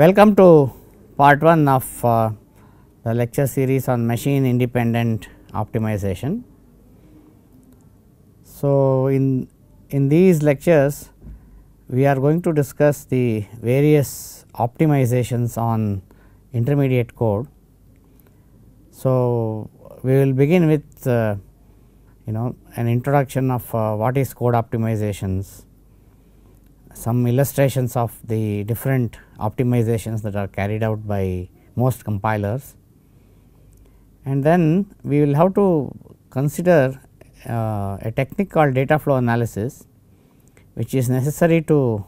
Welcome to part 1 of uh, the lecture series on machine independent optimization. So, in, in these lectures we are going to discuss the various optimizations on intermediate code. So, we will begin with uh, you know an introduction of uh, what is code optimizations, some illustrations of the different optimizations that are carried out by most compilers. And then we will have to consider uh, a technique called data flow analysis which is necessary to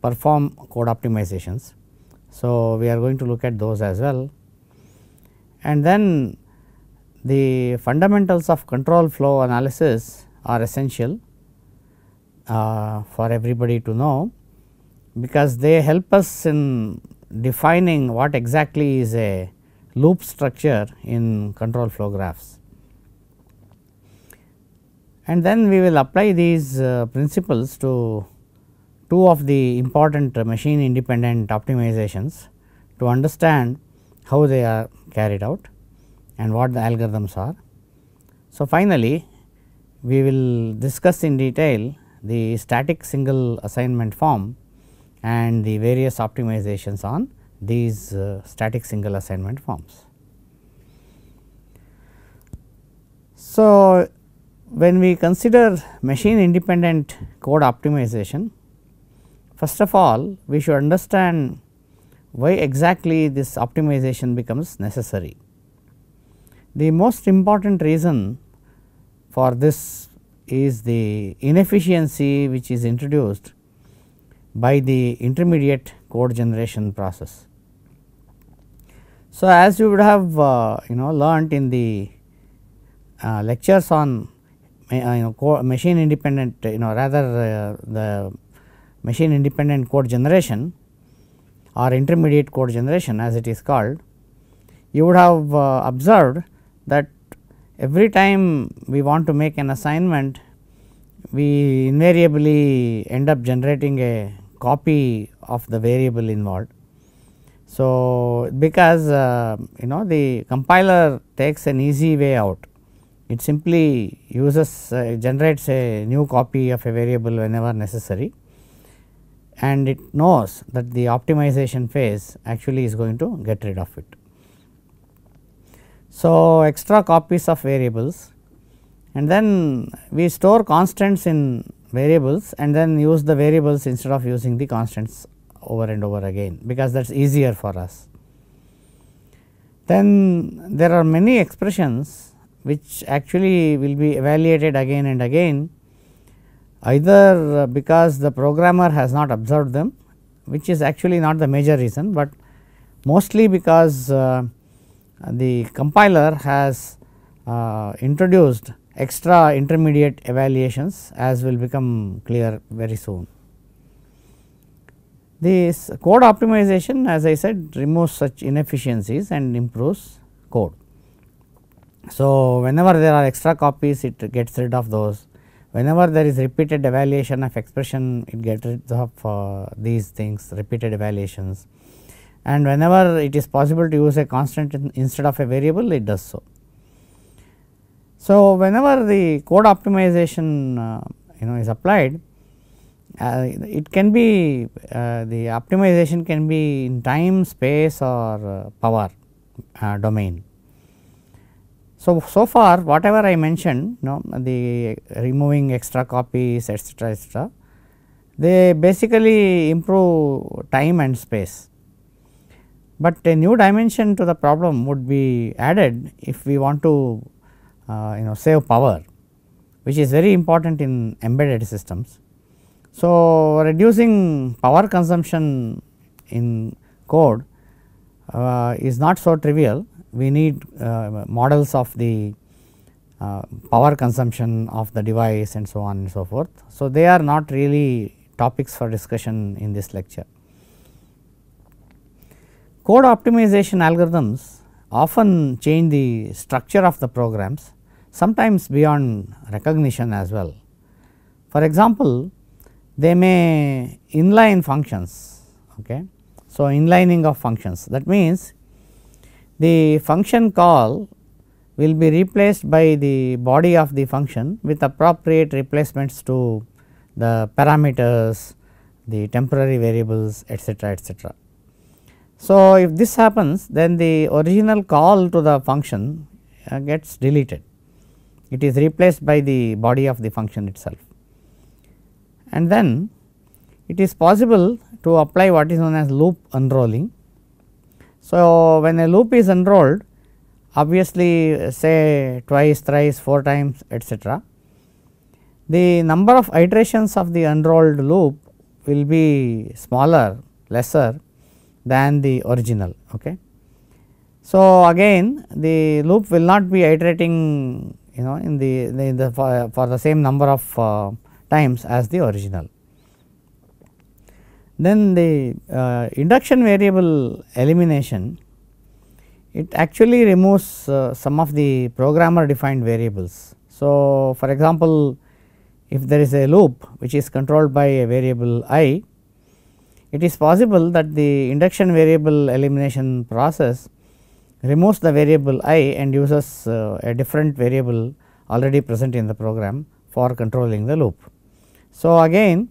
perform code optimizations. So, we are going to look at those as well. And then the fundamentals of control flow analysis are essential uh, for everybody to know because they help us in defining what exactly is a loop structure in control flow graphs. And then we will apply these uh, principles to two of the important machine independent optimizations to understand how they are carried out and what the algorithms are. So, finally, we will discuss in detail the static single assignment form and the various optimizations on these uh, static single assignment forms. So, when we consider machine independent code optimization, first of all we should understand why exactly this optimization becomes necessary. The most important reason for this is the inefficiency which is introduced by the intermediate code generation process. So, as you would have uh, you know learnt in the uh, lectures on uh, you know machine independent you know rather uh, the machine independent code generation or intermediate code generation as it is called, you would have uh, observed that every time we want to make an assignment we invariably end up generating a copy of the variable involved. So, because uh, you know the compiler takes an easy way out it simply uses uh, generates a new copy of a variable whenever necessary and it knows that the optimization phase actually is going to get rid of it. So, extra copies of variables and then we store constants in variables and then use the variables instead of using the constants over and over again because that is easier for us. Then there are many expressions which actually will be evaluated again and again either because the programmer has not observed them which is actually not the major reason, but mostly because uh, the compiler has uh, introduced extra intermediate evaluations as will become clear very soon. This code optimization as I said removes such inefficiencies and improves code. So, whenever there are extra copies it gets rid of those, whenever there is repeated evaluation of expression it gets rid of uh, these things repeated evaluations and whenever it is possible to use a constant in instead of a variable it does so. So, whenever the code optimization uh, you know is applied, uh, it can be uh, the optimization can be in time, space or uh, power uh, domain. So, so far whatever I mentioned you know the removing extra copies etc., etc., they basically improve time and space. But a new dimension to the problem would be added if we want to uh, you know save power which is very important in embedded systems. So, reducing power consumption in code uh, is not so trivial. We need uh, models of the uh, power consumption of the device and so on and so forth. So, they are not really topics for discussion in this lecture. Code optimization algorithms often change the structure of the programs sometimes beyond recognition as well. For example, they may inline functions. Okay. So, inlining of functions that means the function call will be replaced by the body of the function with appropriate replacements to the parameters, the temporary variables etc., etc. So, if this happens then the original call to the function uh, gets deleted it is replaced by the body of the function itself. And then it is possible to apply what is known as loop unrolling. So, when a loop is unrolled obviously say twice, thrice, four times etc., the number of iterations of the unrolled loop will be smaller lesser than the original. Okay. So, again the loop will not be iterating you know in the, the for, for, the same number of uh, times as the original. Then the uh, induction variable elimination it actually removes uh, some of the programmer defined variables. So, for example, if there is a loop which is controlled by a variable i, it is possible that the induction variable elimination process removes the variable i and uses uh, a different variable already present in the program for controlling the loop. So, again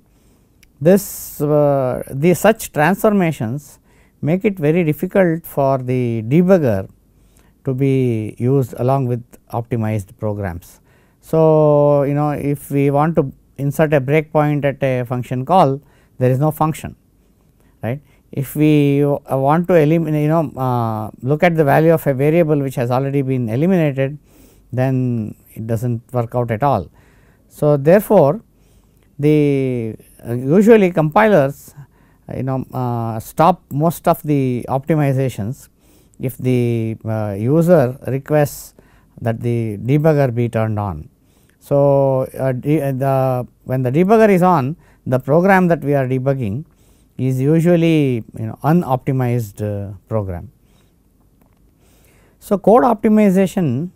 this uh, the such transformations make it very difficult for the debugger to be used along with optimized programs. So, you know if we want to insert a breakpoint at a function call there is no function right if we uh, want to eliminate you know uh, look at the value of a variable which has already been eliminated then it does not work out at all. So, therefore, the uh, usually compilers uh, you know uh, stop most of the optimizations if the uh, user requests that the debugger be turned on. So, the when the debugger is on the program that we are debugging is usually you know unoptimized uh, program. So, code optimization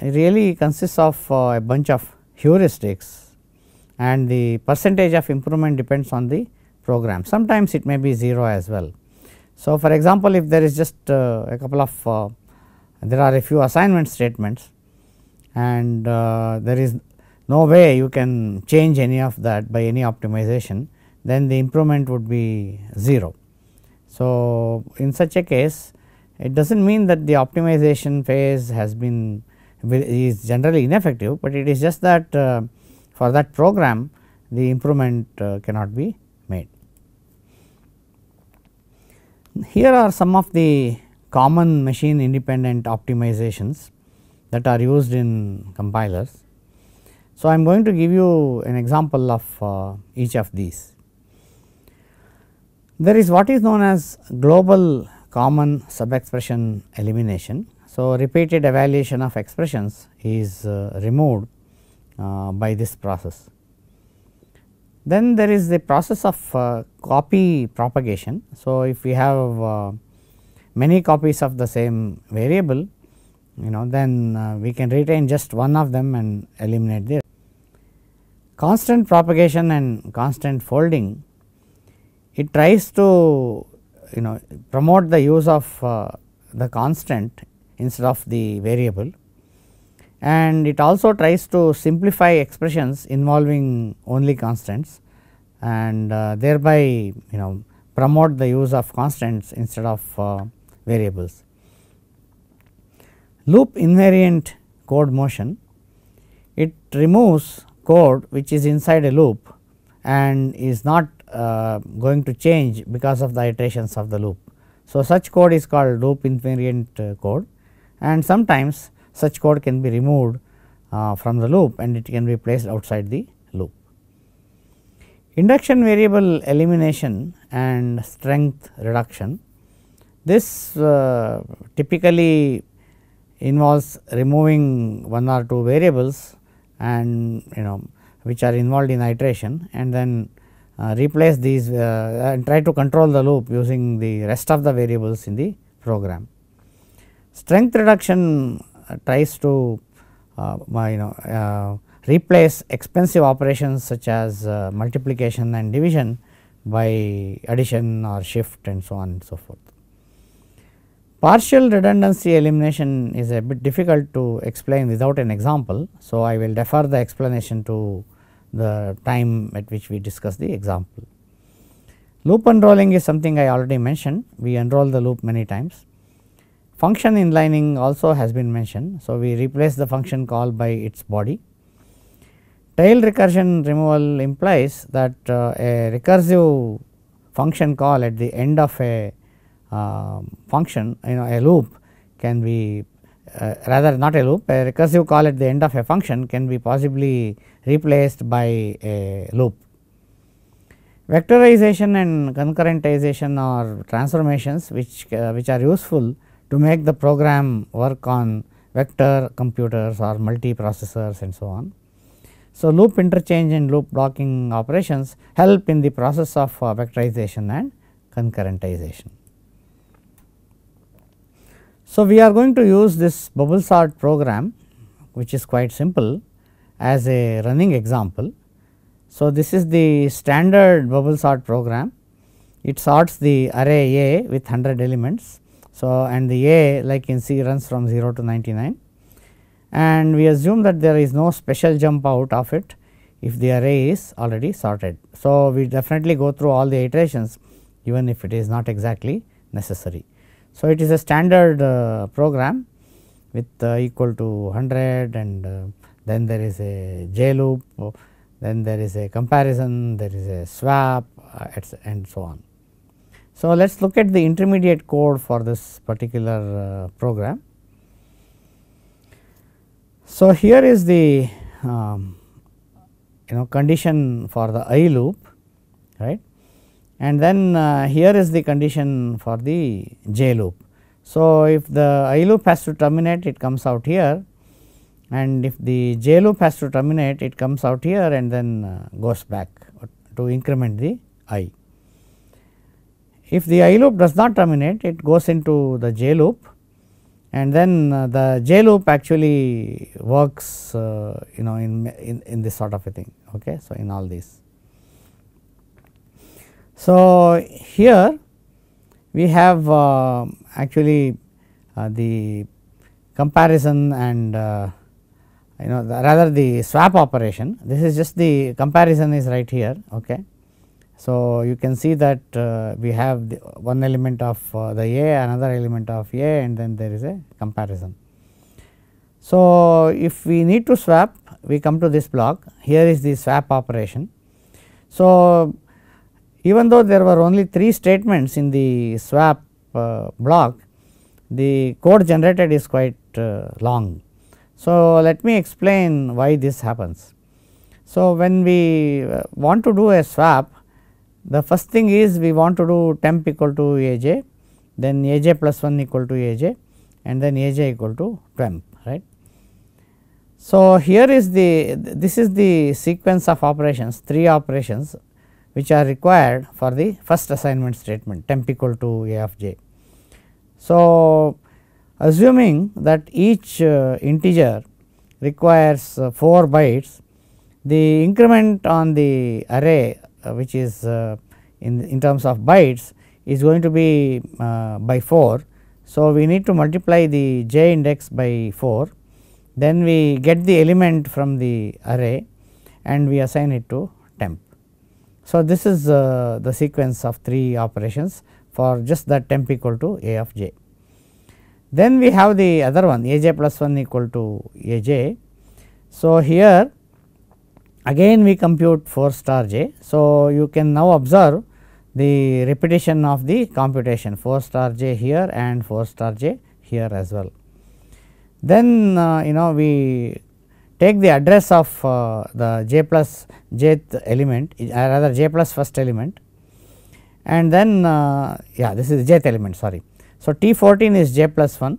really consists of uh, a bunch of heuristics and the percentage of improvement depends on the program sometimes it may be 0 as well. So, for example, if there is just uh, a couple of uh, there are a few assignment statements and uh, there is no way you can change any of that by any optimization then the improvement would be 0. So, in such a case it does not mean that the optimization phase has been is generally ineffective, but it is just that uh, for that program the improvement uh, cannot be made. Here are some of the common machine independent optimizations that are used in compilers. So, I am going to give you an example of uh, each of these. There is what is known as global common sub expression elimination. So, repeated evaluation of expressions is uh, removed uh, by this process. Then there is the process of uh, copy propagation. So, if we have uh, many copies of the same variable you know then uh, we can retain just one of them and eliminate the constant propagation and constant folding it tries to you know promote the use of uh, the constant instead of the variable and it also tries to simplify expressions involving only constants and uh, thereby you know promote the use of constants instead of uh, variables. Loop invariant code motion it removes code which is inside a loop and is not uh, going to change because of the iterations of the loop. So, such code is called loop invariant uh, code and sometimes such code can be removed uh, from the loop and it can be placed outside the loop. Induction variable elimination and strength reduction this uh, typically involves removing one or two variables and you know which are involved in iteration and then uh, replace these uh, and try to control the loop using the rest of the variables in the program. Strength reduction uh, tries to you know replace expensive operations such as multiplication and division by addition or shift and so on and so forth. Partial redundancy elimination is a bit difficult to explain without an example. So, I will defer the explanation to the time at which we discuss the example. Loop unrolling is something I already mentioned, we unroll the loop many times. Function inlining also has been mentioned, so we replace the function call by its body. Tail recursion removal implies that uh, a recursive function call at the end of a uh, function you know a loop can be uh, rather not a loop a recursive call at the end of a function can be possibly replaced by a loop. Vectorization and concurrentization are transformations which, uh, which are useful to make the program work on vector computers or multiprocessors and so on. So, loop interchange and loop blocking operations help in the process of uh, vectorization and concurrentization. So, we are going to use this bubble sort program which is quite simple as a running example. So, this is the standard bubble sort program it sorts the array A with 100 elements. So, and the A like in C runs from 0 to 99 and we assume that there is no special jump out of it if the array is already sorted. So, we definitely go through all the iterations even if it is not exactly necessary. So, it is a standard uh, program with uh, equal to 100 and uh, then there is a J loop, uh, then there is a comparison, there is a swap uh, and so on. So, let us look at the intermediate code for this particular uh, program. So, here is the um, you know condition for the I loop right and then uh, here is the condition for the J loop. So, if the I loop has to terminate it comes out here and if the J loop has to terminate it comes out here and then uh, goes back to increment the I. If the I loop does not terminate it goes into the J loop and then uh, the J loop actually works uh, you know in, in, in this sort of a thing ok. So, in all these. So, here we have uh, actually uh, the comparison and uh, you know the rather the swap operation this is just the comparison is right here okay. So, you can see that uh, we have one element of uh, the A another element of A and then there is a comparison. So, if we need to swap we come to this block here is the swap operation. So, even though there were only 3 statements in the swap uh, block, the code generated is quite uh, long. So, let me explain why this happens. So, when we uh, want to do a swap, the first thing is we want to do temp equal to a j, then a j plus 1 equal to a j and then a j equal to temp right. So, here is the this is the sequence of operations 3 operations which are required for the first assignment statement temp equal to a of j. So, assuming that each uh, integer requires uh, 4 bytes, the increment on the array uh, which is uh, in, in terms of bytes is going to be uh, by 4. So, we need to multiply the j index by 4, then we get the element from the array and we assign it to temp. So, this is uh, the sequence of 3 operations for just that temp equal to A of j. Then we have the other one A j plus 1 equal to A j. So, here again we compute 4 star j. So, you can now observe the repetition of the computation 4 star j here and 4 star j here as well. Then uh, you know we take the address of uh, the j plus jth element or uh, rather j plus first element and then uh, yeah this is jth element sorry. So, T 14 is j plus 1,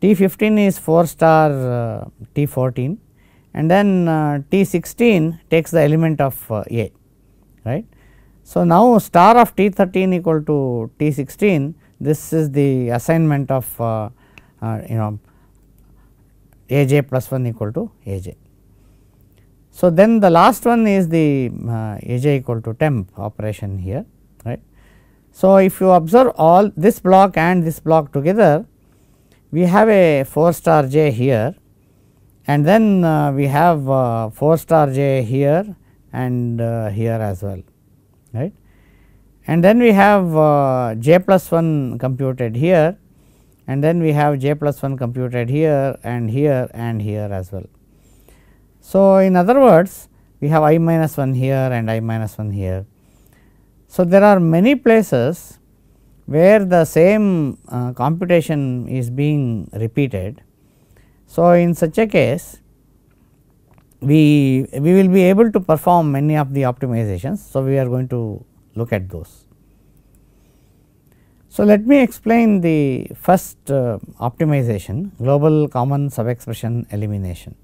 T 15 is 4 star uh, T 14 and then uh, T 16 takes the element of uh, A right. So, now star of T 13 equal to T 16 this is the assignment of you know a j plus 1 equal to a j. So, then the last one is the uh, a j equal to temp operation here right. So, if you observe all this block and this block together we have a 4 star j here and then uh, we have uh, 4 star j here and uh, here as well right. And then we have uh, j plus 1 computed here and then we have j plus 1 computed here and here and here as well. So, in other words we have i minus 1 here and i minus 1 here. So, there are many places where the same uh, computation is being repeated. So, in such a case we, we will be able to perform many of the optimizations. So, we are going to look at those. So, let me explain the first uh, optimization global common subexpression elimination.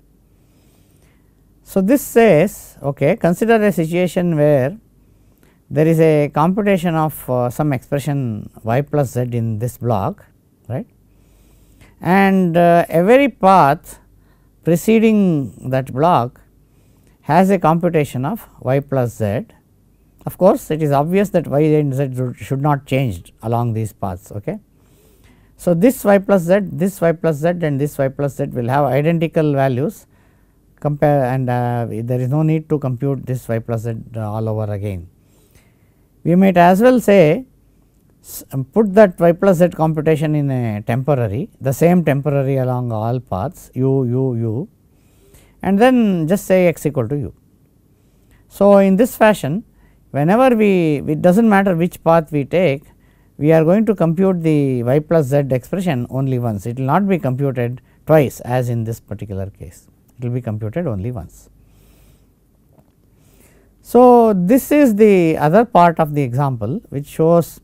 So, this says okay, consider a situation where there is a computation of uh, some expression y plus z in this block right and uh, every path preceding that block has a computation of y plus z of course, it is obvious that y and z should not change along these paths. Okay. So, this y plus z, this y plus z and this y plus z will have identical values compare and uh, there is no need to compute this y plus z uh, all over again. We might as well say um, put that y plus z computation in a temporary the same temporary along all paths u u u and then just say x equal to u. So, in this fashion whenever we it does not matter which path we take we are going to compute the y plus z expression only once it will not be computed twice as in this particular case it will be computed only once. So, this is the other part of the example which shows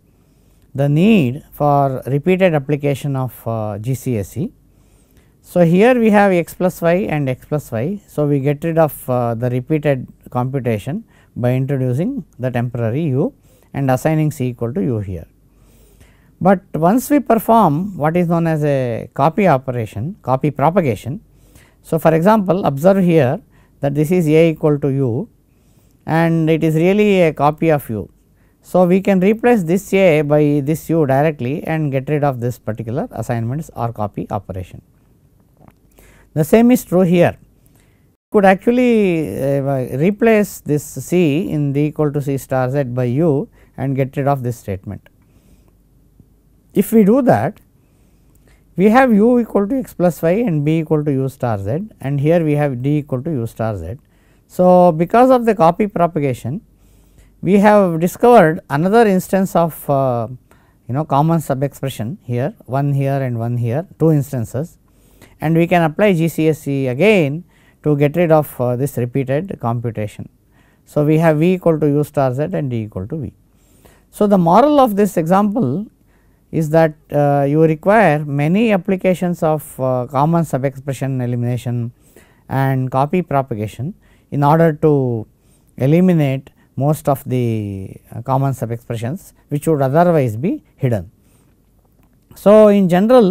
the need for repeated application of uh, GCSE. So, here we have x plus y and x plus y. So, we get rid of uh, the repeated computation by introducing the temporary u and assigning c equal to u here. But once we perform what is known as a copy operation, copy propagation. So, for example, observe here that this is a equal to u and it is really a copy of u. So, we can replace this a by this u directly and get rid of this particular assignments or copy operation. The same is true here could actually uh, replace this C in D equal to C star Z by U and get rid of this statement. If we do that, we have u equal to x plus y and b equal to u star z and here we have d equal to u star z. So, because of the copy propagation we have discovered another instance of uh, you know common sub expression here one here and one here two instances and we can apply GCSE again to get rid of uh, this repeated computation. So, we have V equal to U star Z and D equal to V. So, the moral of this example is that uh, you require many applications of uh, common sub expression elimination and copy propagation in order to eliminate most of the uh, common sub expressions which would otherwise be hidden. So, in general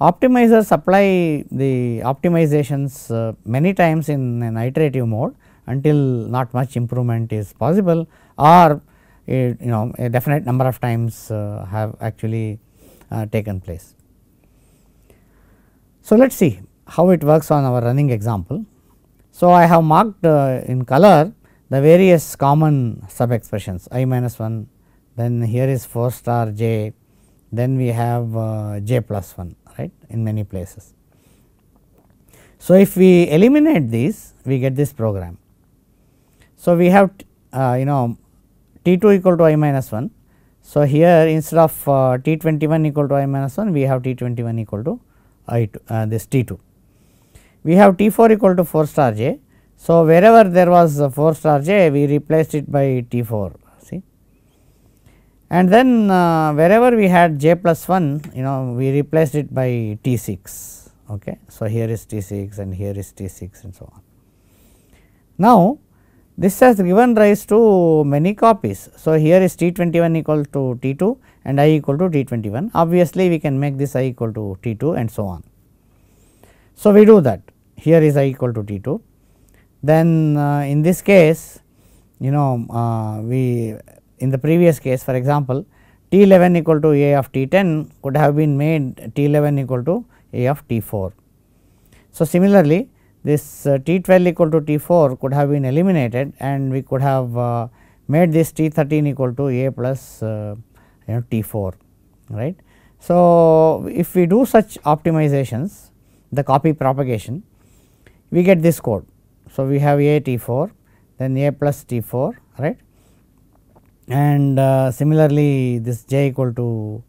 Optimizer supply the optimizations uh, many times in an iterative mode until not much improvement is possible or a, eh, you know a definite number of times uh, have actually uh, taken place. So, let us see how it works on our running example. So, I have marked uh, in color the various common sub expressions i minus 1 then here is 4 star j then we have uh, j plus 1 right in many places. So, if we eliminate these we get this program. So, we have uh, you know T 2 equal to i minus 1. So, here instead of uh, T 21 equal to i minus 1 we have T 21 equal to i 2 uh, this T 2. We have T 4 equal to 4 star j. So, wherever there was 4 star j we replaced it by T 4 and then uh, wherever we had j plus 1 you know we replaced it by t 6 ok. So, here is t 6 and here is t 6 and so on. Now, this has given rise to many copies. So, here is t 21 equal to t 2 and i equal to t 21 obviously, we can make this i equal to t 2 and so on. So, we do that here is i equal to t 2 then uh, in this case you know uh, we in the previous case for example, T 11 equal to A of T 10 could have been made T 11 equal to A of T 4. So, similarly, this uh, T 12 equal to T 4 could have been eliminated and we could have uh, made this T 13 equal to A plus uh, you know, T 4 right. So, if we do such optimizations the copy propagation we get this code. So, we have A T 4 then A plus T 4 right and uh, similarly this j equal to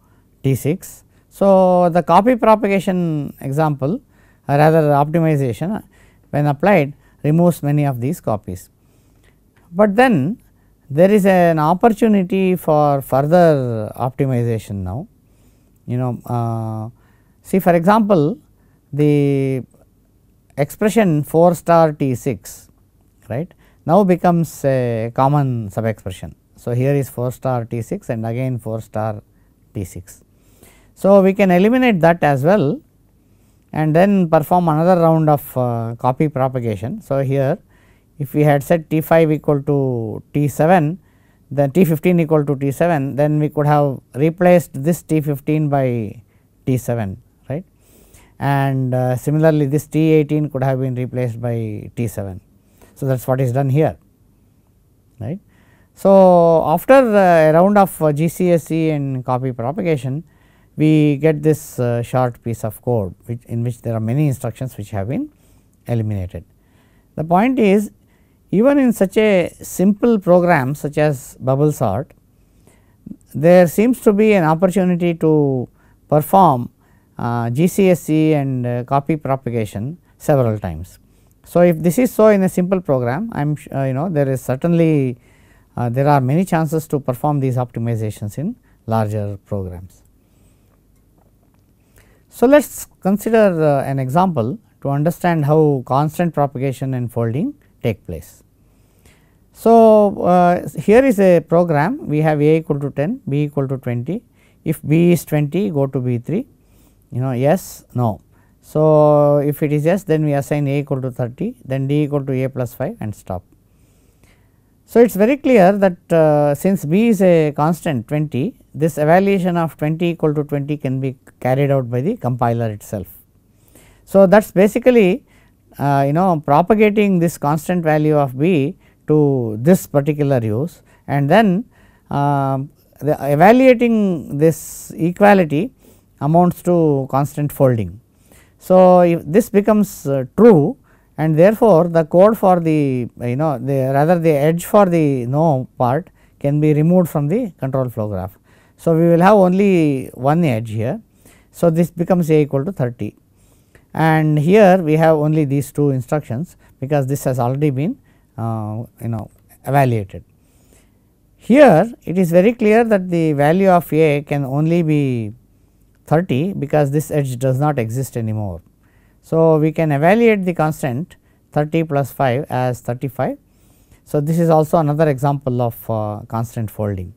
t 6. So, the copy propagation example or rather optimization uh, when applied removes many of these copies. But then there is an opportunity for further optimization now you know uh, see for example, the expression 4 star T 6 right now becomes a common sub expression so, here is 4 star T 6 and again 4 star T 6. So, we can eliminate that as well and then perform another round of uh, copy propagation. So, here if we had set T 5 equal to T 7 then T 15 equal to T 7 then we could have replaced this T 15 by T 7 right and uh, similarly this T 18 could have been replaced by T 7. So, that is what is done here right. So, after a round of uh, GCSE and copy propagation, we get this uh, short piece of code which in which there are many instructions which have been eliminated. The point is even in such a simple program such as bubble sort, there seems to be an opportunity to perform uh, GCSE and uh, copy propagation several times. So, if this is so in a simple program I am uh, you know there is certainly uh, there are many chances to perform these optimizations in larger programs. So, let us consider uh, an example to understand how constant propagation and folding take place. So, uh, here is a program we have a equal to 10, b equal to 20. If b is 20 go to b 3 you know yes no. So, if it is yes then we assign a equal to 30 then d equal to a plus 5 and stop. So, it is very clear that uh, since b is a constant 20, this evaluation of 20 equal to 20 can be carried out by the compiler itself. So, that is basically uh, you know propagating this constant value of b to this particular use and then uh, the evaluating this equality amounts to constant folding. So, if this becomes uh, true and therefore, the code for the you know the rather the edge for the no part can be removed from the control flow graph. So, we will have only one edge here. So, this becomes a equal to 30 and here we have only these two instructions because this has already been uh, you know evaluated. Here it is very clear that the value of a can only be 30 because this edge does not exist anymore. So, we can evaluate the constant 30 plus 5 as 35. So, this is also another example of uh, constant folding.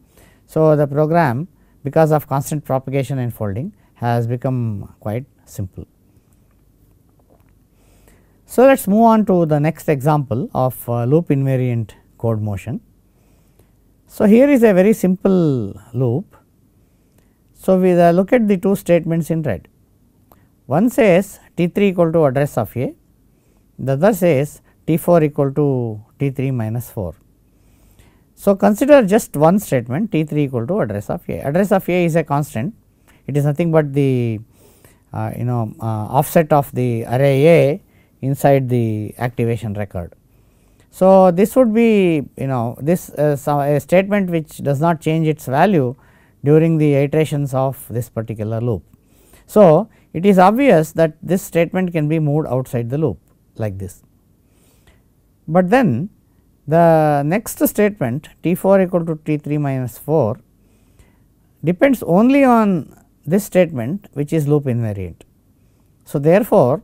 So, the program because of constant propagation and folding has become quite simple. So, let us move on to the next example of uh, loop invariant code motion. So, here is a very simple loop. So, we look at the two statements in red. One says T 3 equal to address of A, the other says T 4 equal to T 3 minus 4. So, consider just one statement T 3 equal to address of A. Address of A is a constant, it is nothing but the uh, you know uh, offset of the array A inside the activation record. So, this would be you know this uh, a statement which does not change its value during the iterations of this particular loop. So, it is obvious that this statement can be moved outside the loop like this. But then the next statement T 4 equal to T 3 minus 4 depends only on this statement which is loop invariant. So, therefore,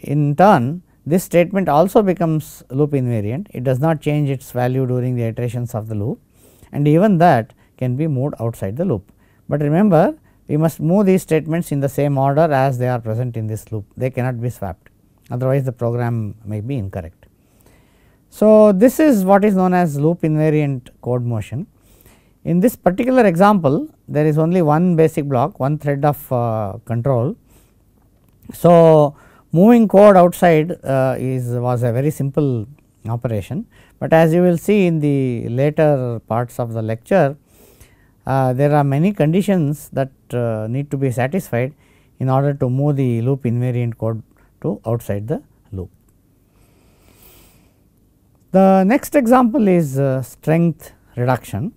in turn this statement also becomes loop invariant it does not change its value during the iterations of the loop and even that can be moved outside the loop. But remember we must move these statements in the same order as they are present in this loop they cannot be swapped otherwise the program may be incorrect. So, this is what is known as loop invariant code motion. In this particular example there is only one basic block one thread of uh, control. So, moving code outside uh, is was a very simple operation, but as you will see in the later parts of the lecture uh, there are many conditions that uh, need to be satisfied in order to move the loop invariant code to outside the loop. The next example is uh, strength reduction.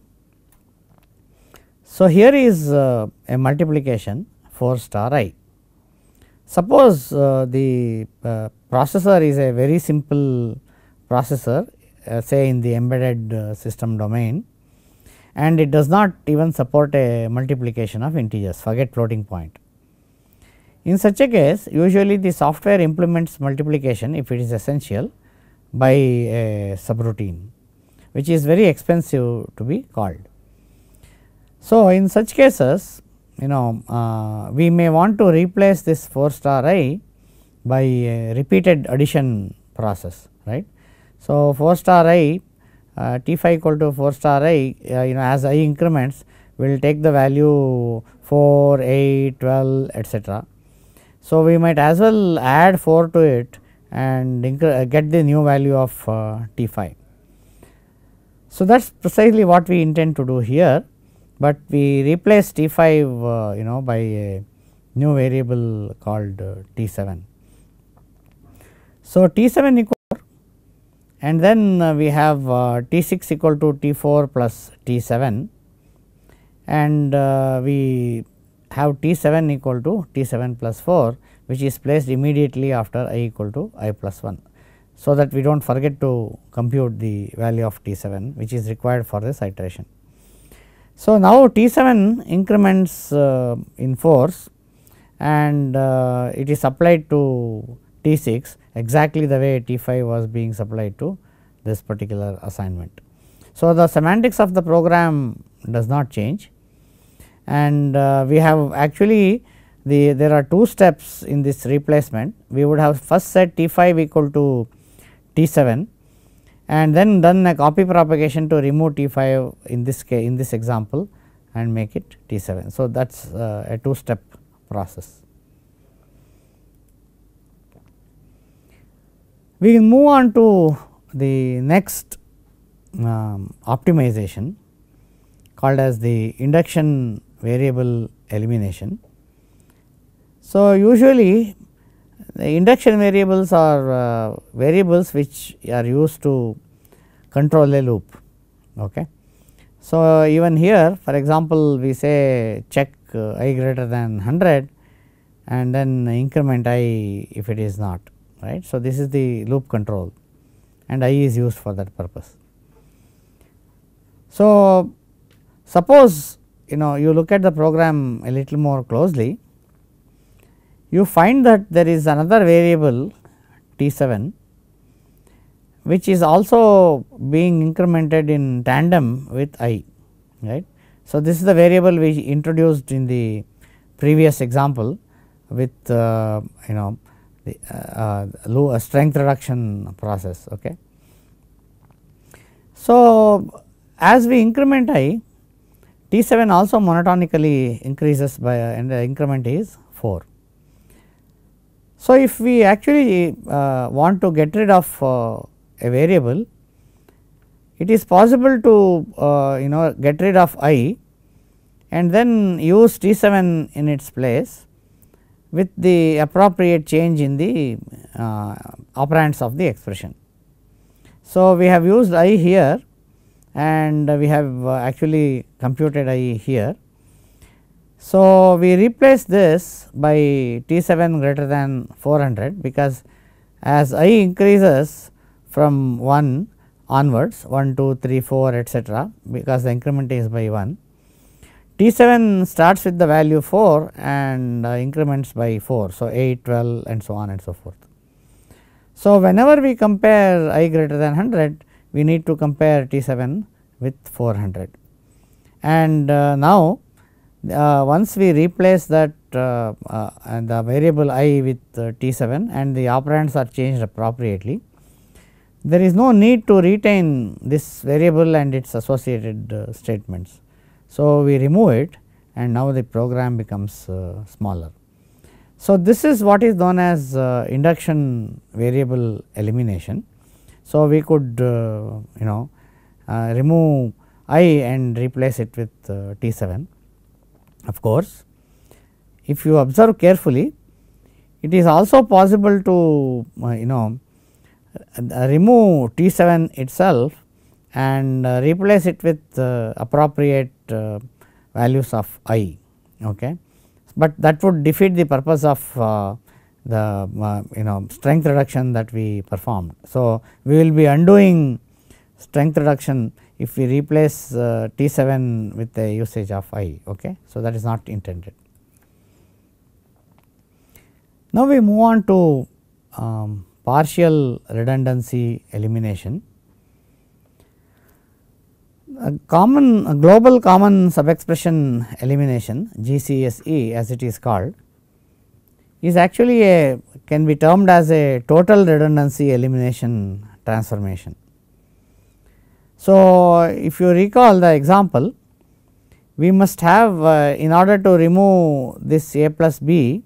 So, here is uh, a multiplication 4 star i. Suppose uh, the processor is a very simple processor say in the embedded system domain and it does not even support a multiplication of integers forget floating point. In such a case usually the software implements multiplication if it is essential by a subroutine which is very expensive to be called. So, in such cases you know uh, we may want to replace this 4 star i by repeated addition process right. So, 4 star i t phi equal to 4 star i uh, you know as i increments we will take the value 4, 8, 12 etc. So, we might as well add 4 to it and uh, get the new value of uh, t phi. So, that is precisely what we intend to do here, but we replace T 5 uh, you know by a new variable called uh, T 7. So, T 7 equal and then uh, we have uh, T 6 equal to T 4 plus T 7 and uh, we have T 7 equal to T 7 plus 4 which is placed immediately after i equal to i plus 1. So, that we do not forget to compute the value of T 7 which is required for this iteration. So, now T 7 increments uh, in force and uh, it is applied to T 6 exactly the way T 5 was being supplied to this particular assignment. So, the semantics of the program does not change and uh, we have actually the there are two steps in this replacement. We would have first set T 5 equal to T 7 and then done a copy propagation to remove T 5 in this case in this example and make it T 7. So, that is uh, a two step process. We can move on to the next um, optimization called as the induction variable elimination. So, usually the induction variables are uh, variables which are used to control a loop. Okay. So, even here for example, we say check uh, i greater than 100 and then increment i if it is not right. So, this is the loop control and I is used for that purpose. So, suppose you know you look at the program a little more closely, you find that there is another variable T 7 which is also being incremented in tandem with i right. So, this is the variable we introduced in the previous example with uh, you know the uh, uh low uh, strength reduction process. Okay. So, as we increment i T 7 also monotonically increases by uh, and the increment is 4. So, if we actually uh, want to get rid of uh, a variable, it is possible to uh, you know get rid of i and then use T 7 in its place with the appropriate change in the uh, operands of the expression. So, we have used i here and we have uh, actually computed i here. So, we replace this by T 7 greater than 400 because as i increases from 1 onwards 1, 2, 3, 4 etcetera because the increment is by 1 T 7 starts with the value 4 and uh, increments by 4. So, 8, 12 and so on and so forth. So, whenever we compare i greater than 100 we need to compare T 7 with 400 and uh, now uh, once we replace that uh, uh the variable i with uh, T 7 and the operands are changed appropriately there is no need to retain this variable and its associated uh, statements. So, we remove it and now the program becomes uh, smaller. So, this is what is known as uh, induction variable elimination. So, we could uh, you know uh, remove i and replace it with uh, t 7. Of course, if you observe carefully it is also possible to uh, you know remove t 7 itself and replace it with appropriate uh, values of i okay but that would defeat the purpose of uh, the uh, you know strength reduction that we performed. So, we will be undoing strength reduction if we replace uh, T7 with the usage of I. Okay. So, that is not intended. Now, we move on to um, partial redundancy elimination. A common a global common subexpression elimination GCSE as it is called is actually a can be termed as a total redundancy elimination transformation. So, if you recall the example we must have uh, in order to remove this a plus b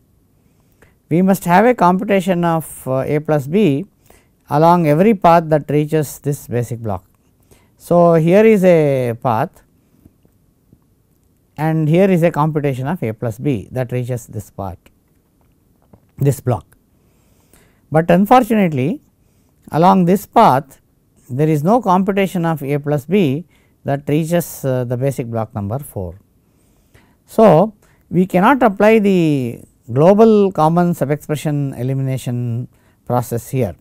we must have a computation of uh, a plus b along every path that reaches this basic block so, here is a path and here is a computation of a plus b that reaches this part this block. But unfortunately, along this path there is no computation of a plus b that reaches uh, the basic block number 4. So, we cannot apply the global common sub expression elimination process here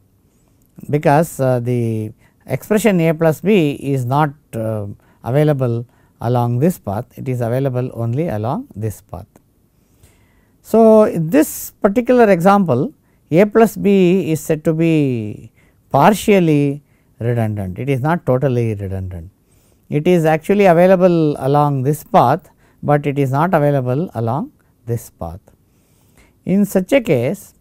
because uh, the expression a plus b is not uh, available along this path, it is available only along this path. So, this particular example a plus b is said to be partially redundant, it is not totally redundant. It is actually available along this path, but it is not available along this path. In such a case,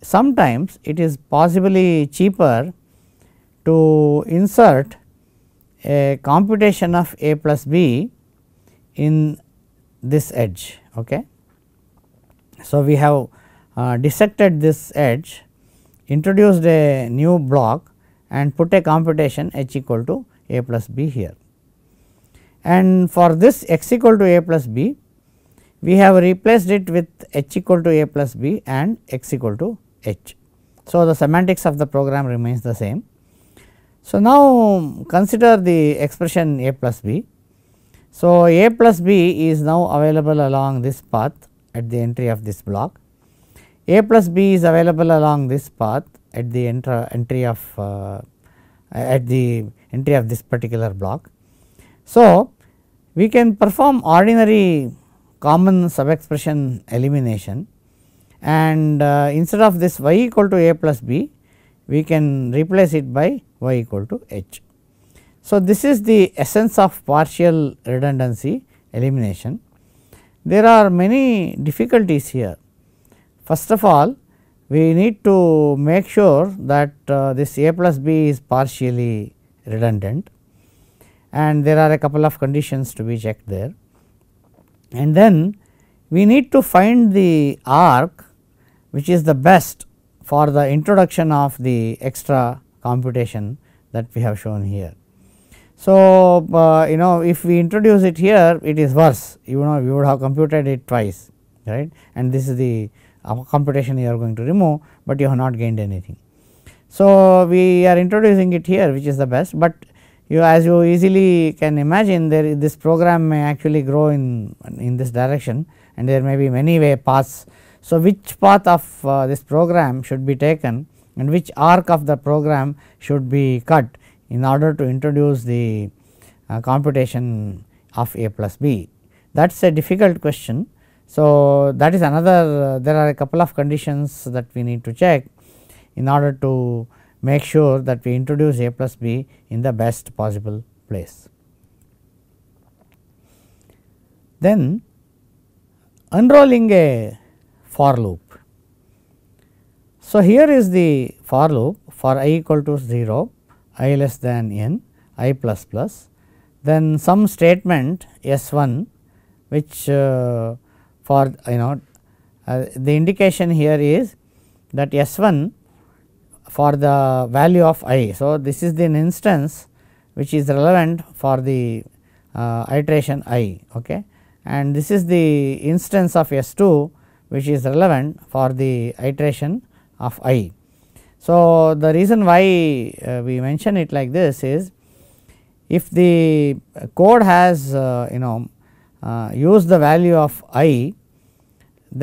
sometimes it is possibly cheaper to insert a computation of a plus b in this edge. Okay. So, we have uh, dissected this edge, introduced a new block and put a computation h equal to a plus b here. And for this x equal to a plus b, we have replaced it with h equal to a plus b and x equal to h. So, the semantics of the program remains the same so, now consider the expression a plus b. So, a plus b is now available along this path at the entry of this block. a plus b is available along this path at the entry of uh, at the entry of this particular block. So, we can perform ordinary common sub expression elimination and uh, instead of this y equal to a plus b we can replace it by y equal to h. So, this is the essence of partial redundancy elimination. There are many difficulties here. First of all, we need to make sure that uh, this a plus b is partially redundant and there are a couple of conditions to be checked there. And then we need to find the arc which is the best for the introduction of the extra computation that we have shown here. So, uh, you know if we introduce it here it is worse you know you would have computed it twice right and this is the uh, computation you are going to remove, but you have not gained anything. So, we are introducing it here which is the best, but you as you easily can imagine there this program may actually grow in in this direction and there may be many way paths. So, which path of uh, this program should be taken and which arc of the program should be cut in order to introduce the uh, computation of a plus b. That is a difficult question. So, that is another uh, there are a couple of conditions that we need to check in order to make sure that we introduce a plus b in the best possible place. Then unrolling a for loop so, here is the for loop for i equal to 0, i less than n, i plus plus then some statement S 1 which uh, for you know uh, the indication here is that S 1 for the value of i. So, this is the instance which is relevant for the uh, iteration i okay. and this is the instance of S 2 which is relevant for the iteration of i. So, the reason why uh, we mention it like this is if the code has uh, you know uh, used the value of i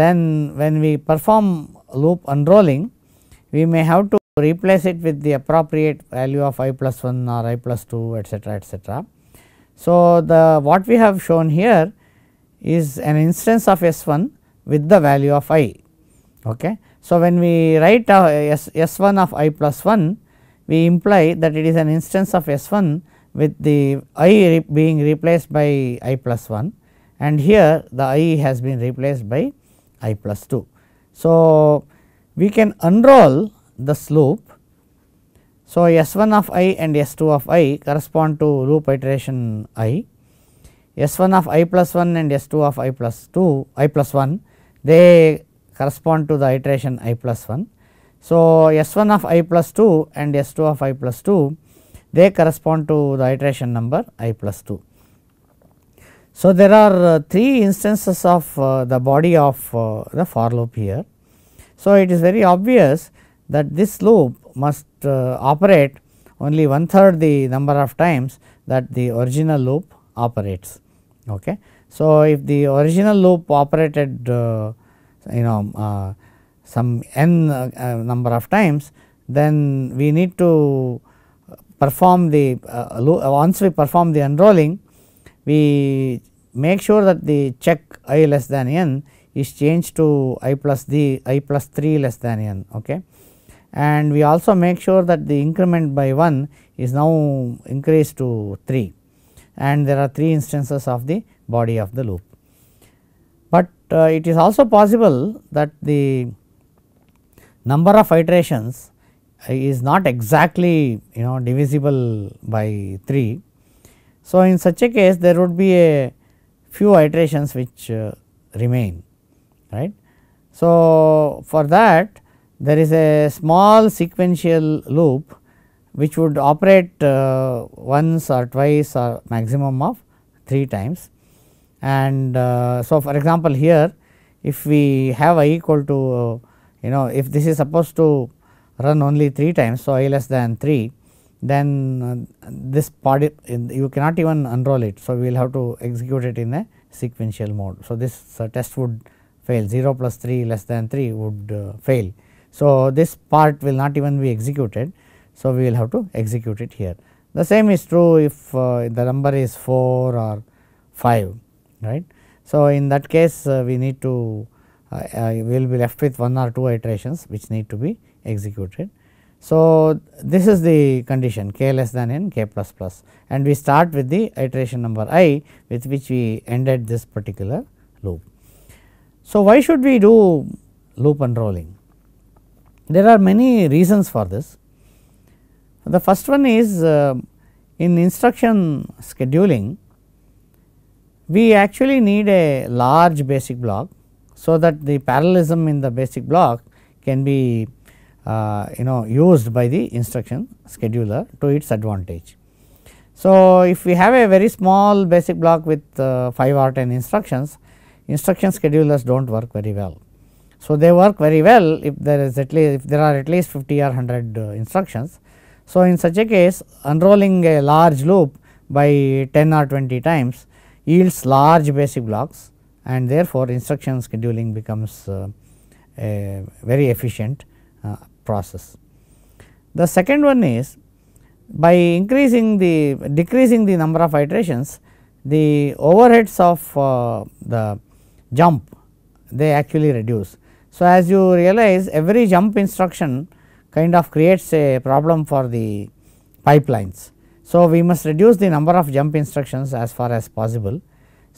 then when we perform loop unrolling we may have to replace it with the appropriate value of i plus 1 or i plus 2 etc., etc. So, the what we have shown here is an instance of S 1 with the value of i. Okay. So, when we write S, S1 of i plus 1, we imply that it is an instance of S1 with the i re being replaced by i plus 1 and here the i has been replaced by i plus 2. So, we can unroll the slope. So, S1 of i and S2 of i correspond to loop iteration i. S1 of i plus 1 and S2 of i plus 2 i plus 1 they correspond to the iteration i plus 1. So, S 1 of i plus 2 and S 2 of i plus 2 they correspond to the iteration number i plus 2. So, there are uh, three instances of uh, the body of uh, the for loop here. So, it is very obvious that this loop must uh, operate only one third the number of times that the original loop operates. Okay. So, if the original loop operated uh, you know uh, some n uh, uh, number of times then we need to perform the uh, uh, once we perform the unrolling we make sure that the check i less than n is changed to i plus d i 3 less than n okay and we also make sure that the increment by 1 is now increased to 3 and there are 3 instances of the body of the loop. Uh, it is also possible that the number of iterations uh, is not exactly you know divisible by 3. So, in such a case there would be a few iterations which uh, remain right. So, for that there is a small sequential loop which would operate uh, once or twice or maximum of 3 times and uh, so for example here if we have i equal to you know if this is supposed to run only 3 times so i less than 3 then uh, this part you cannot even unroll it. So, we will have to execute it in a sequential mode. So, this uh, test would fail 0 plus 3 less than 3 would fail. So, this part will not even be executed. So, we will have to execute it here. The same is true if the number is 4 or 5 right. So, in that case uh, we need to uh, we will be left with one or two iterations which need to be executed. So, this is the condition k less than n k plus plus and we start with the iteration number i with which we ended this particular loop. So, why should we do loop unrolling? There are many reasons for this. The first one is uh, in instruction scheduling we actually need a large basic block. So, that the parallelism in the basic block can be uh, you know used by the instruction scheduler to its advantage. So, if we have a very small basic block with uh, 5 or 10 instructions, instruction schedulers do not work very well. So, they work very well if there is at least if there are at least 50 or 100 uh, instructions. So, in such a case unrolling a large loop by 10 or 20 times yields large basic blocks and therefore, instruction scheduling becomes uh, a very efficient uh, process. The second one is by increasing the decreasing the number of iterations the overheads of uh, the jump they actually reduce. So, as you realize every jump instruction kind of creates a problem for the pipelines so, we must reduce the number of jump instructions as far as possible.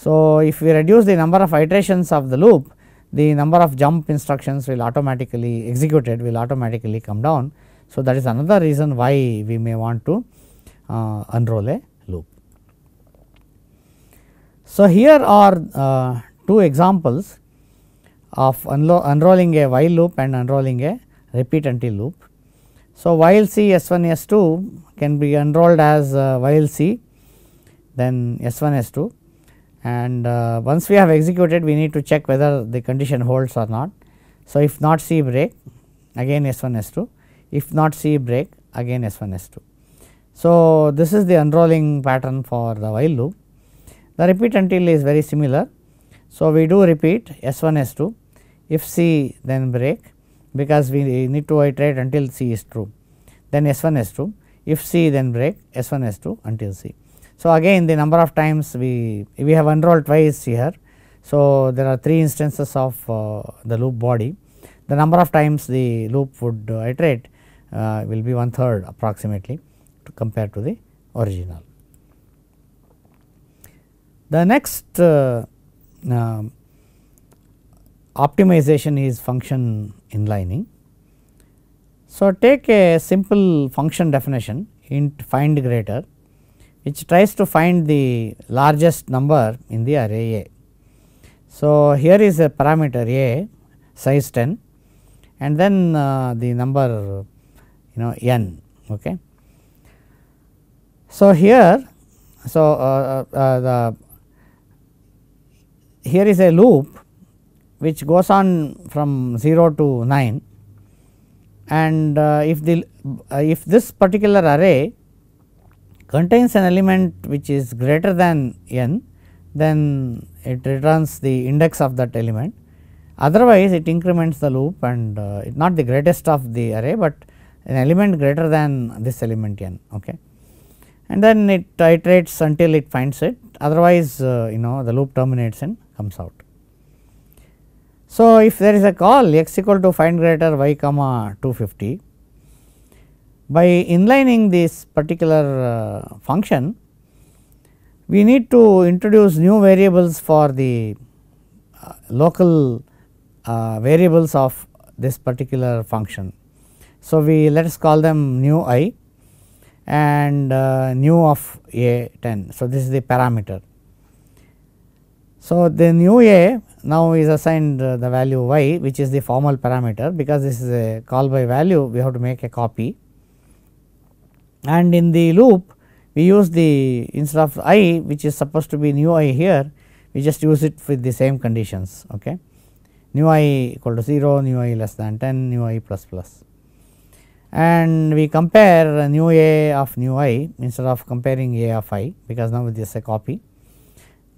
So, if we reduce the number of iterations of the loop, the number of jump instructions will automatically executed will automatically come down. So, that is another reason why we may want to uh, unroll a loop. So, here are uh, two examples of unrolling a while loop and unrolling a repeat until loop. So, while C S1 S2 can be enrolled as uh, while C then S1 S2 and uh, once we have executed we need to check whether the condition holds or not. So, if not C break again S1 S2 if not C break again S1 S2. So, this is the unrolling pattern for the while loop. The repeat until is very similar. So, we do repeat S1 S2 if C then break because we need to iterate until C is true. Then S 1 is true, if C then break S 1 is true until C. So, again the number of times we, we have unrolled twice here. So, there are 3 instances of uh, the loop body. The number of times the loop would uh, iterate uh, will be one third approximately to compare to the original. The next uh, um, optimization is function inlining. So, take a simple function definition int find greater which tries to find the largest number in the array A. So, here is a parameter A size 10 and then uh, the number you know n okay. So, here so uh, uh, uh the here is a loop which goes on from 0 to 9 and uh, if the uh, if this particular array contains an element which is greater than n then it returns the index of that element otherwise it increments the loop and uh, not the greatest of the array but an element greater than this element n okay and then it iterates until it finds it otherwise uh, you know the loop terminates and comes out so, if there is a call x equal to find greater y comma 250 by inlining this particular uh, function we need to introduce new variables for the uh, local uh, variables of this particular function. So, we let us call them new i and uh, new of a 10. So, this is the parameter so, the nu a now is assigned the value y which is the formal parameter because this is a call by value we have to make a copy and in the loop we use the instead of i which is supposed to be nu i here we just use it with the same conditions okay nu i equal to 0 nu i less than 10 nu i plus plus and we compare nu a of nu i instead of comparing a of i because now this is a copy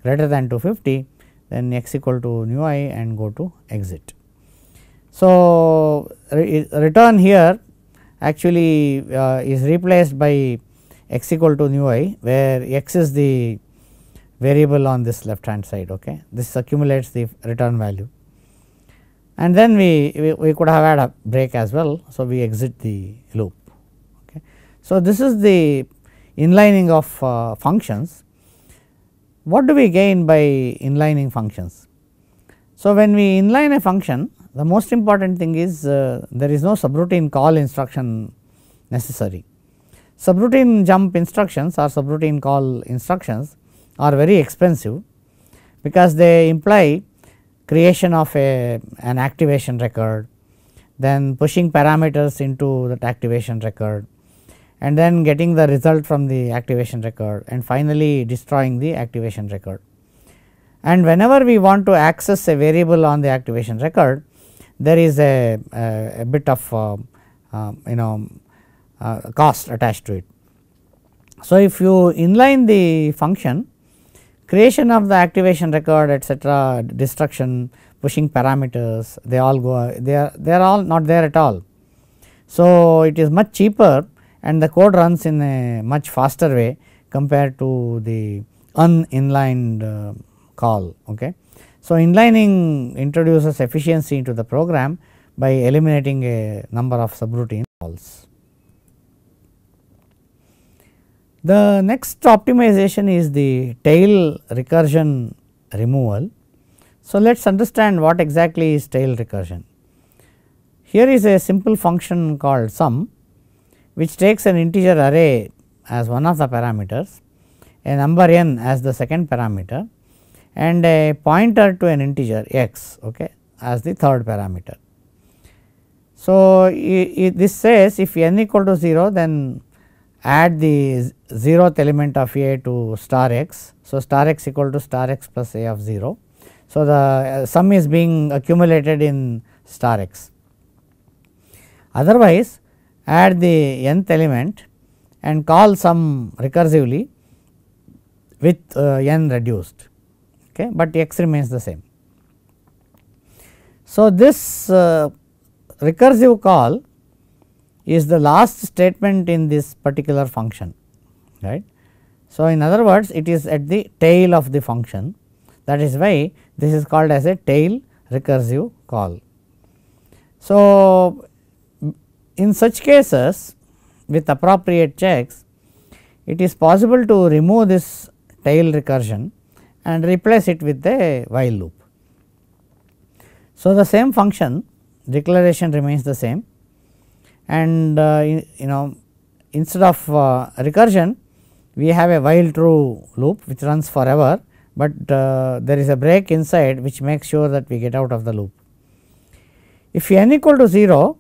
greater than 250 then x equal to nu i and go to exit. So, re return here actually uh, is replaced by x equal to nu i where x is the variable on this left hand side ok this accumulates the return value and then we, we, we could have had a break as well. So, we exit the loop ok. So, this is the inlining of uh, functions what do we gain by inlining functions? So, when we inline a function the most important thing is uh, there is no subroutine call instruction necessary. Subroutine jump instructions or subroutine call instructions are very expensive because they imply creation of a an activation record then pushing parameters into that activation record and then getting the result from the activation record and finally destroying the activation record. And whenever we want to access a variable on the activation record, there is a, a, a bit of uh, uh, you know uh, cost attached to it. So, if you inline the function creation of the activation record etc., destruction, pushing parameters they all go they are they are all not there at all. So, it is much cheaper and the code runs in a much faster way compared to the uninlined uh, call. Okay. So, inlining introduces efficiency into the program by eliminating a number of subroutine calls. The next optimization is the tail recursion removal. So, let us understand what exactly is tail recursion. Here is a simple function called sum which takes an integer array as one of the parameters, a number n as the second parameter and a pointer to an integer x okay, as the third parameter. So, this says if n equal to 0 then add the 0th element of a to star x. So, star x equal to star x plus a of 0. So, the uh, sum is being accumulated in star x. Otherwise, add the nth element and call some recursively with uh, n reduced okay, but x remains the same. So, this uh, recursive call is the last statement in this particular function right. So, in other words it is at the tail of the function that is why this is called as a tail recursive call. So, in such cases with appropriate checks, it is possible to remove this tail recursion and replace it with a while loop. So, the same function declaration remains the same and uh, you know instead of uh, recursion we have a while true loop which runs forever, but uh, there is a break inside which makes sure that we get out of the loop. If n equal to 0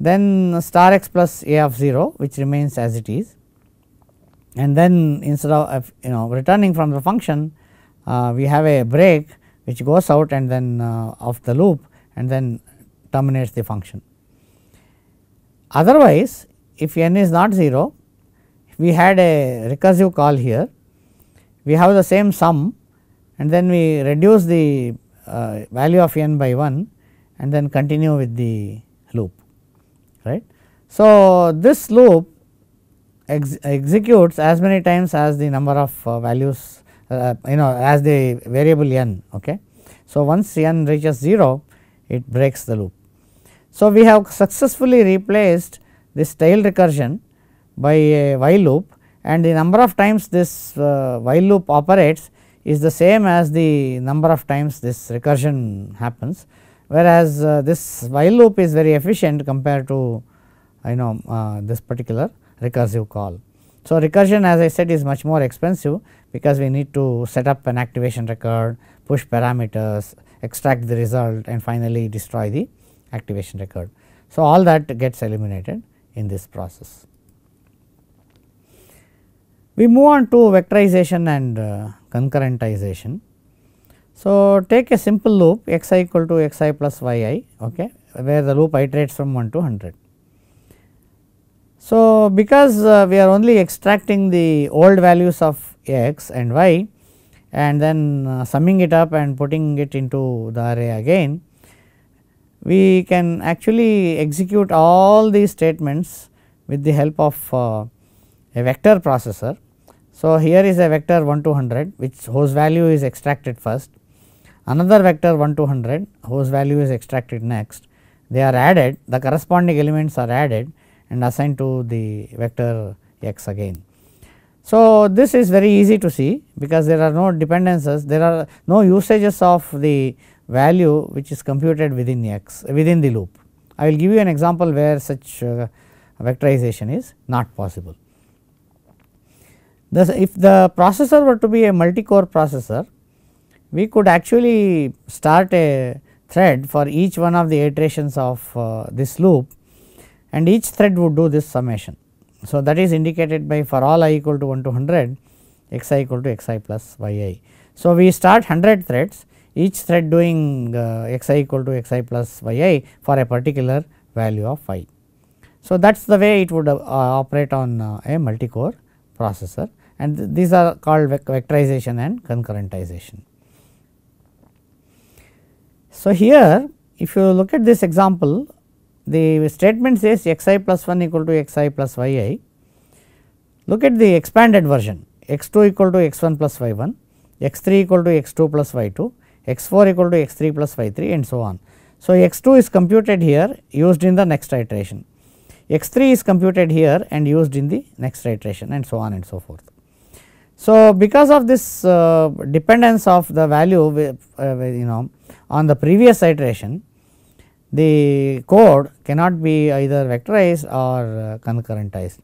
then star x plus a of 0 which remains as it is and then instead of you know returning from the function uh, we have a break which goes out and then uh, of the loop and then terminates the function. Otherwise if n is not 0 we had a recursive call here we have the same sum and then we reduce the uh, value of n by 1 and then continue with the loop right. So, this loop ex executes as many times as the number of uh, values uh, you know as the variable n ok. So, once n reaches 0 it breaks the loop. So, we have successfully replaced this tail recursion by a while loop and the number of times this uh, while loop operates is the same as the number of times this recursion happens whereas uh, this while loop is very efficient compared to you know uh, this particular recursive call. So, recursion as I said is much more expensive because we need to set up an activation record, push parameters, extract the result and finally destroy the activation record. So, all that gets eliminated in this process. We move on to vectorization and uh, concurrentization. So, take a simple loop x i equal to x i plus y i okay, where the loop iterates from 1 to 100. So, because uh, we are only extracting the old values of x and y and then uh, summing it up and putting it into the array again, we can actually execute all these statements with the help of uh, a vector processor. So, here is a vector 1 to 100 which whose value is extracted first Another vector 1 to 100 whose value is extracted next, they are added, the corresponding elements are added and assigned to the vector x again. So, this is very easy to see because there are no dependences, there are no usages of the value which is computed within x within the loop. I will give you an example where such uh, vectorization is not possible. Thus, if the processor were to be a multi core processor we could actually start a thread for each one of the iterations of uh, this loop and each thread would do this summation. So, that is indicated by for all i equal to 1 to 100 x i equal to x i plus y i. So, we start 100 threads each thread doing uh, x i equal to x i plus y i for a particular value of i. So, that is the way it would uh, operate on uh, a multi core processor and th these are called vectorization and concurrentization. So, here if you look at this example the statement says x i plus 1 equal to x i plus y i. Look at the expanded version x 2 equal to x 1 plus y 1, x 3 equal to x 2 plus y 2, x 4 equal to x 3 plus y 3 and so on. So, x 2 is computed here used in the next iteration, x 3 is computed here and used in the next iteration and so on and so forth. So, because of this uh, dependence of the value with, uh, you know on the previous iteration, the code cannot be either vectorized or uh, concurrentized.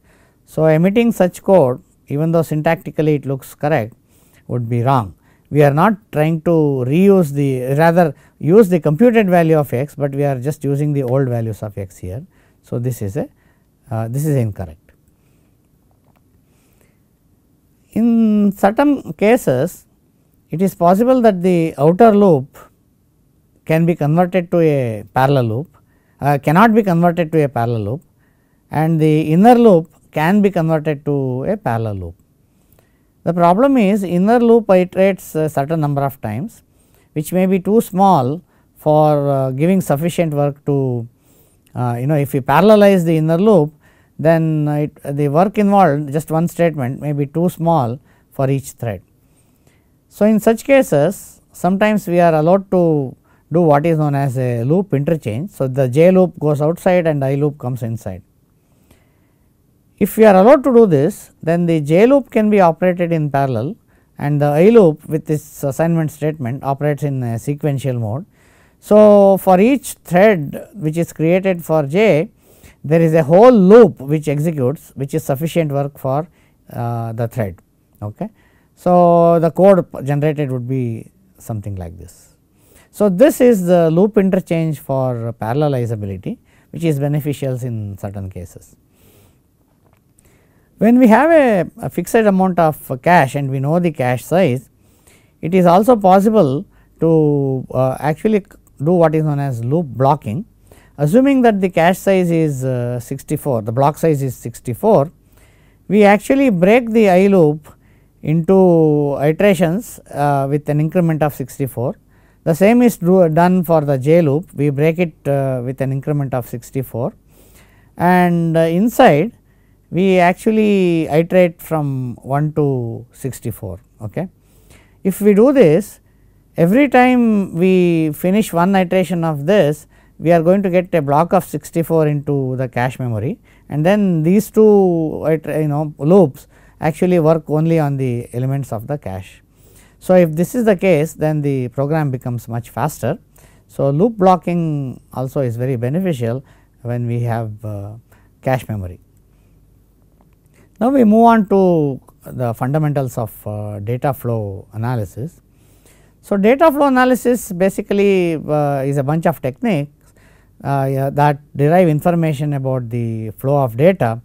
So, emitting such code even though syntactically it looks correct would be wrong. We are not trying to reuse the rather use the computed value of x, but we are just using the old values of x here. So, this is a uh, this is incorrect. In certain cases it is possible that the outer loop can be converted to a parallel loop uh, cannot be converted to a parallel loop and the inner loop can be converted to a parallel loop. The problem is inner loop iterates a certain number of times which may be too small for uh, giving sufficient work to uh, you know if we parallelize the inner loop then it, the work involved just one statement may be too small for each thread. So, in such cases sometimes we are allowed to do what is known as a loop interchange. So, the J loop goes outside and I loop comes inside. If we are allowed to do this then the J loop can be operated in parallel and the I loop with this assignment statement operates in a sequential mode. So, for each thread which is created for J there is a whole loop which executes which is sufficient work for uh, the thread. Okay. So, the code generated would be something like this. So, this is the loop interchange for parallelizability which is beneficial in certain cases. When we have a, a, fixed amount of cache and we know the cache size, it is also possible to uh, actually do what is known as loop blocking Assuming that the cache size is uh, 64, the block size is 64, we actually break the I loop into iterations uh, with an increment of 64. The same is done for the J loop, we break it uh, with an increment of 64 and uh, inside we actually iterate from 1 to 64. Okay. If we do this, every time we finish one iteration of this, we are going to get a block of 64 into the cache memory and then these two you know loops actually work only on the elements of the cache. So, if this is the case then the program becomes much faster. So, loop blocking also is very beneficial when we have uh, cache memory. Now, we move on to the fundamentals of uh, data flow analysis. So, data flow analysis basically uh, is a bunch of technique uh, yeah, that derive information about the flow of data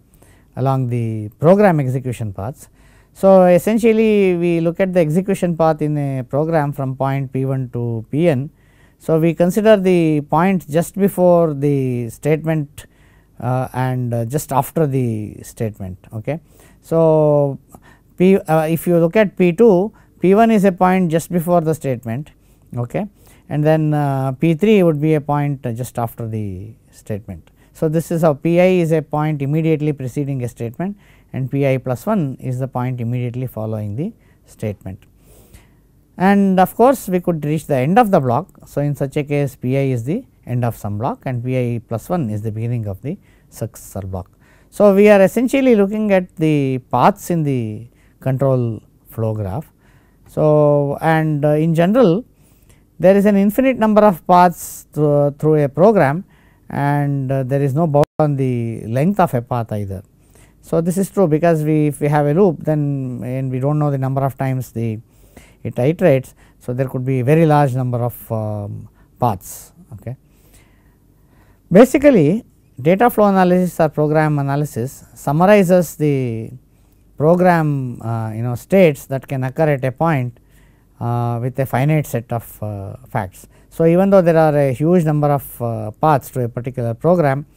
along the program execution paths. So, essentially we look at the execution path in a program from point P 1 to P n. So, we consider the point just before the statement uh, and uh, just after the statement. Okay. So, P uh, if you look at P 2, P 1 is a point just before the statement. Okay and then uh, P 3 would be a point just after the statement. So, this is how P i is a point immediately preceding a statement and P i plus 1 is the point immediately following the statement. And of course, we could reach the end of the block. So, in such a case P i is the end of some block and P i plus 1 is the beginning of the successor block. So, we are essentially looking at the paths in the control flow graph. So, and uh, in general there is an infinite number of paths through, through a program and uh, there is no bound on the length of a path either. So, this is true because we if we have a loop then and we do not know the number of times the it iterates. So, there could be very large number of um, paths. Okay. Basically data flow analysis or program analysis summarizes the program uh, you know states that can occur at a point uh, with a finite set of uh, facts. So, even though there are a huge number of uh, paths to a particular program,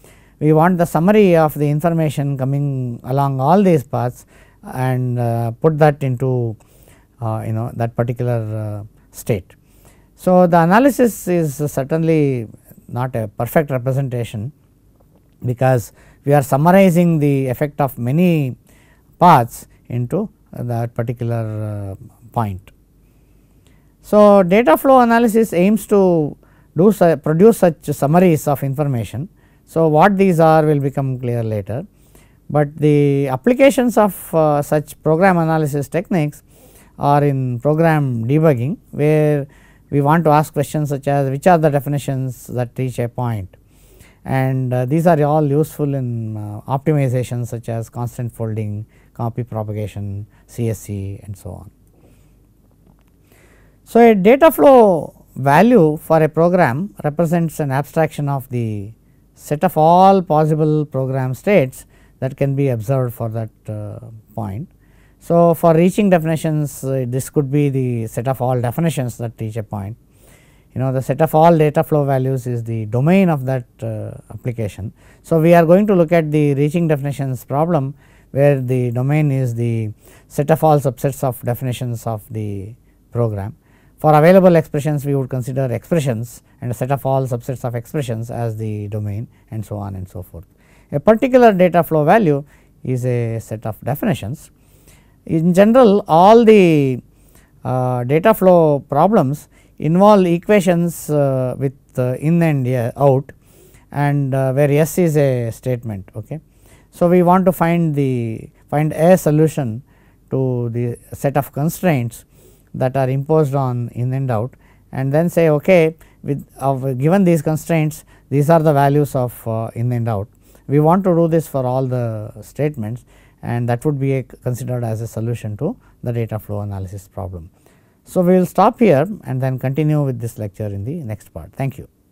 we want the summary of the information coming along all these paths and put that into you know that particular state. So, the analysis is certainly not a perfect representation because we are summarizing the effect of many paths into that particular point. So, data flow analysis aims to do su produce such summaries of information. So, what these are will become clear later, but the applications of uh, such program analysis techniques are in program debugging where we want to ask questions such as which are the definitions that reach a point and uh, these are all useful in uh, optimization such as constant folding, copy propagation, CSC and so on. So, a data flow value for a program represents an abstraction of the set of all possible program states that can be observed for that uh, point. So, for reaching definitions uh, this could be the set of all definitions that reach a point. You know the set of all data flow values is the domain of that uh, application. So, we are going to look at the reaching definitions problem where the domain is the set of all subsets of definitions of the program. For available expressions we would consider expressions and a set of all subsets of expressions as the domain and so on and so forth. A particular data flow value is a set of definitions. In general all the uh, data flow problems involve equations uh, with uh, in and uh, out and uh, where S is a statement. Okay. So, we want to find the find a solution to the set of constraints that are imposed on in and out and then say okay with given these constraints these are the values of uh, in and out. We want to do this for all the statements and that would be considered as a solution to the data flow analysis problem. So, we will stop here and then continue with this lecture in the next part. Thank you.